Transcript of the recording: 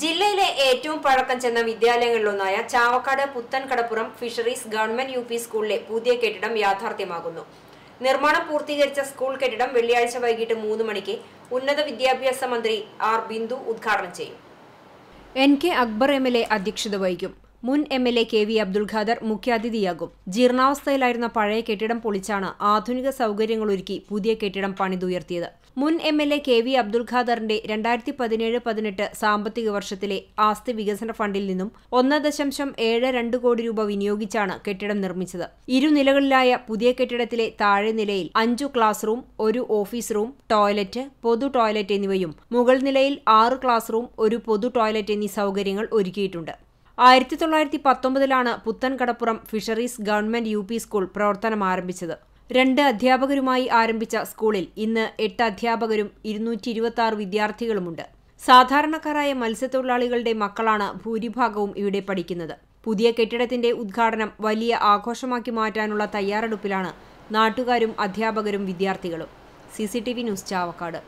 ജില്ലയിലെ ഏറ്റവും പഴക്കം ചെന്ന വിദ്യാലയങ്ങളിലൊന്നായ Chavakkad Puthenkadappuram fisheries government U സ്കൂളിലെ പുതിയ കെട്ടിടം യാഥാർത്ഥ്യമാകുന്നു നിർമ്മാണം പൂർത്തീകരിച്ച സ്കൂൾ കെട്ടിടം വെള്ളിയാഴ്ച വൈകിട്ട് മൂന്ന് മണിക്ക് ഉന്നത വിദ്യാഭ്യാസ മന്ത്രി ആർ ബിന്ദു ഉദ്ഘാടനം ചെയ്യും N K Akbar M L A അധ്യക്ഷത വഹിക്കും മുൻ M L A K V Abdul Khader മുഖ്യാതിഥിയാകും ജീർണാവസ്ഥയിലായിരുന്ന പഴയ കെട്ടിടം പൊളിച്ചാണ് ആധുനിക ഒരുക്കി പുതിയ കെട്ടിടം പണിതുയർത്തിയത് മുൻ M L A K V Abdul ഖാദറിന്റെ രണ്ടായിരത്തി പതിനേഴ് പതിനെട്ട് സാമ്പത്തിക വർഷത്തിലെ ആസ്തി വികസന ഫണ്ടിൽ നിന്നും ഒന്ന് ദശാംശം ഏഴ് രണ്ട് കോടി രൂപ വിനിയോഗിച്ചാണ് കെട്ടിടം നിർമ്മിച്ചത് ഇരുനിലകളിലായ പുതിയ കെട്ടിടത്തിലെ താഴെ നിലയിൽ അഞ്ചു ക്ലാസ് റൂം ഒരു ഓഫീസ് റൂം ടോയ്ലറ്റ് പൊതു ടോയ്ലറ്റ് എന്നിവയും മുകൾ നിലയിൽ ആറ് ക്ലാസ് റൂം ഒരു പൊതു ടോയ്ലറ്റ് എന്നീ സൗകര്യങ്ങൾ ഒരുക്കിയിട്ടുണ്ട് ആയിരത്തി തൊള്ളായിരത്തി പത്തൊമ്പതിലാണ് Puthenkadappuram fisheries government U school പ്രവർത്തനം ആരംഭിച്ചത് രണ്ട് അധ്യാപകരുമായി ആരംഭിച്ച സ്കൂളിൽ ഇന്ന് എട്ട് അധ്യാപകരും ഇരുന്നൂറ്റി ഇരുപത്തി ആറ് വിദ്യാർത്ഥികളുമുണ്ട് സാധാരണക്കാരായ മത്സ്യത്തൊഴിലാളികളുടെ മക്കളാണ് ഭൂരിഭാഗവും ഇവിടെ പഠിക്കുന്നത് പുതിയ കെട്ടിടത്തിന്റെ ഉദ്ഘാടനം വലിയ ആഘോഷമാക്കി മാറ്റാനുള്ള തയ്യാറെടുപ്പിലാണ് നാട്ടുകാരും അധ്യാപകരും വിദ്യാർത്ഥികളും സി ന്യൂസ് ചാവക്കാട്